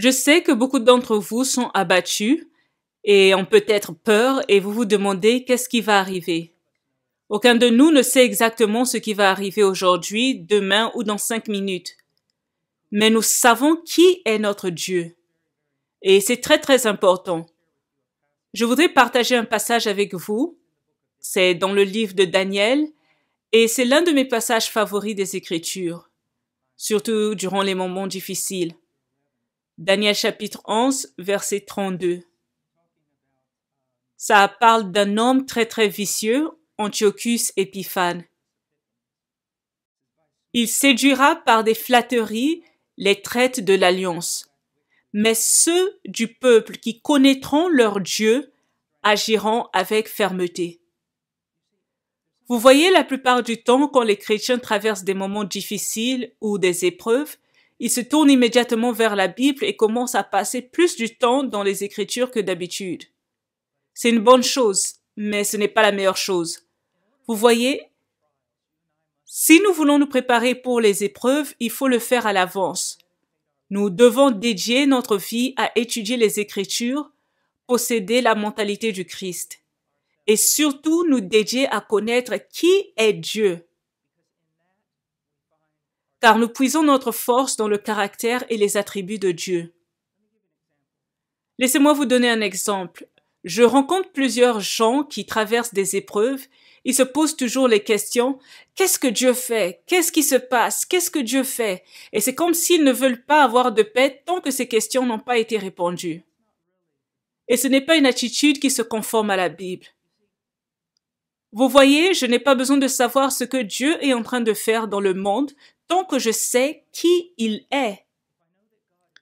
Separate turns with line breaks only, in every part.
Je sais que beaucoup d'entre vous sont abattus et ont peut-être peur et vous vous demandez qu'est-ce qui va arriver. Aucun de nous ne sait exactement ce qui va arriver aujourd'hui, demain ou dans cinq minutes. Mais nous savons qui est notre Dieu. Et c'est très très important. Je voudrais partager un passage avec vous. C'est dans le livre de Daniel et c'est l'un de mes passages favoris des Écritures, surtout durant les moments difficiles. Daniel chapitre 11, verset 32. Ça parle d'un homme très très vicieux, Antiochus Épiphane. Il séduira par des flatteries les traites de l'alliance. Mais ceux du peuple qui connaîtront leur Dieu agiront avec fermeté. Vous voyez, la plupart du temps, quand les chrétiens traversent des moments difficiles ou des épreuves, il se tourne immédiatement vers la Bible et commence à passer plus du temps dans les Écritures que d'habitude. C'est une bonne chose, mais ce n'est pas la meilleure chose. Vous voyez, si nous voulons nous préparer pour les épreuves, il faut le faire à l'avance. Nous devons dédier notre vie à étudier les Écritures, posséder la mentalité du Christ et surtout nous dédier à connaître qui est Dieu car nous puisons notre force dans le caractère et les attributs de Dieu. Laissez-moi vous donner un exemple. Je rencontre plusieurs gens qui traversent des épreuves. Ils se posent toujours les questions Qu'est-ce que Dieu fait Qu'est-ce qui se passe Qu'est-ce que Dieu fait Et c'est comme s'ils ne veulent pas avoir de paix tant que ces questions n'ont pas été répondues. Et ce n'est pas une attitude qui se conforme à la Bible. Vous voyez, je n'ai pas besoin de savoir ce que Dieu est en train de faire dans le monde tant que je sais qui il est.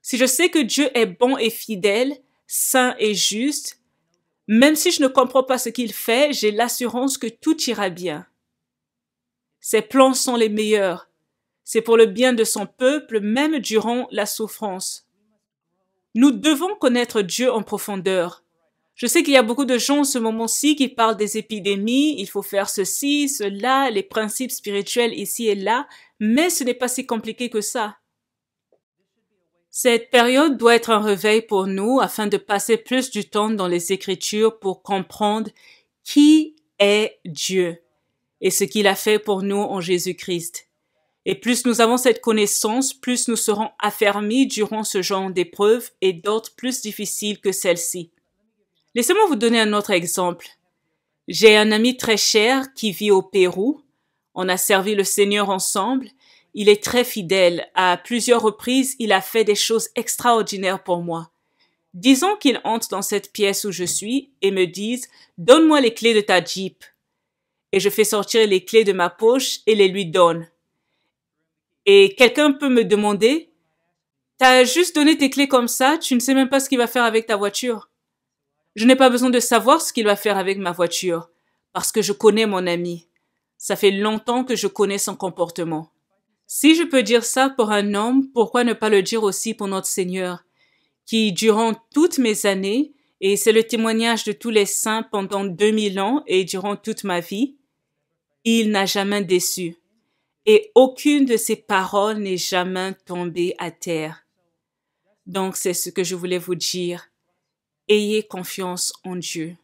Si je sais que Dieu est bon et fidèle, saint et juste, même si je ne comprends pas ce qu'il fait, j'ai l'assurance que tout ira bien. Ses plans sont les meilleurs. C'est pour le bien de son peuple, même durant la souffrance. Nous devons connaître Dieu en profondeur. Je sais qu'il y a beaucoup de gens en ce moment-ci qui parlent des épidémies, il faut faire ceci, cela, les principes spirituels ici et là, mais ce n'est pas si compliqué que ça. Cette période doit être un réveil pour nous afin de passer plus du temps dans les Écritures pour comprendre qui est Dieu et ce qu'il a fait pour nous en Jésus-Christ. Et plus nous avons cette connaissance, plus nous serons affermis durant ce genre d'épreuves et d'autres plus difficiles que celle-ci. Laissez-moi vous donner un autre exemple. J'ai un ami très cher qui vit au Pérou. On a servi le Seigneur ensemble. Il est très fidèle. À plusieurs reprises, il a fait des choses extraordinaires pour moi. Disons qu'il entre dans cette pièce où je suis et me dise Donne-moi les clés de ta Jeep. Et je fais sortir les clés de ma poche et les lui donne. Et quelqu'un peut me demander T'as juste donné tes clés comme ça, tu ne sais même pas ce qu'il va faire avec ta voiture. Je n'ai pas besoin de savoir ce qu'il va faire avec ma voiture, parce que je connais mon ami. Ça fait longtemps que je connais son comportement. Si je peux dire ça pour un homme, pourquoi ne pas le dire aussi pour notre Seigneur, qui, durant toutes mes années, et c'est le témoignage de tous les saints pendant 2000 ans et durant toute ma vie, il n'a jamais déçu, et aucune de ses paroles n'est jamais tombée à terre. Donc c'est ce que je voulais vous dire. Ayez confiance en Dieu.